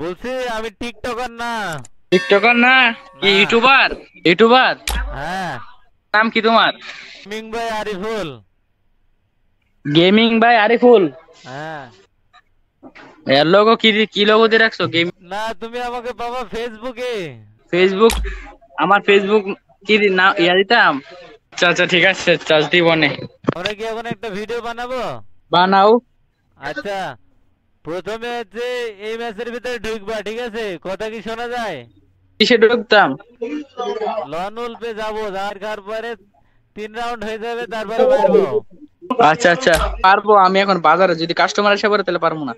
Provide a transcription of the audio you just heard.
বলছি আমি টিকটকার না টিকটকার না কি ইউটিউবার ইউটিউবার হ্যাঁ নাম কি তোমার গেমিং ভাই আরিফুল গেমিং ভাই আরিফুল হ্যাঁ এর লোগো কি কি লোগো দিয়ে রাখছো গেম না তুমি আমাকে বাবা ফেসবুকে ফেসবুক আমার ফেসবুক কি না ইয়া দিতাম আচ্ছা, আচ্ছা ঠিক আছে চার্জ দিব নে আমরা কি এখন একটা ভিডিও বানাবো বানাও আচ্ছা প্রথমে হচ্ছে এই ম্যাচের ভিতরে ঢুকবা ঠিক আছে কথা কি শোনা যায় কিসে ঢুকতাম লন পে যাবো যার কার পরে তিন রাউন্ড হয়ে যাবে তারপরে পারবো আচ্ছা আচ্ছা পারবো আমি এখন বাজারে যদি কাস্টমার এসে পড়ে তাহলে পারবো না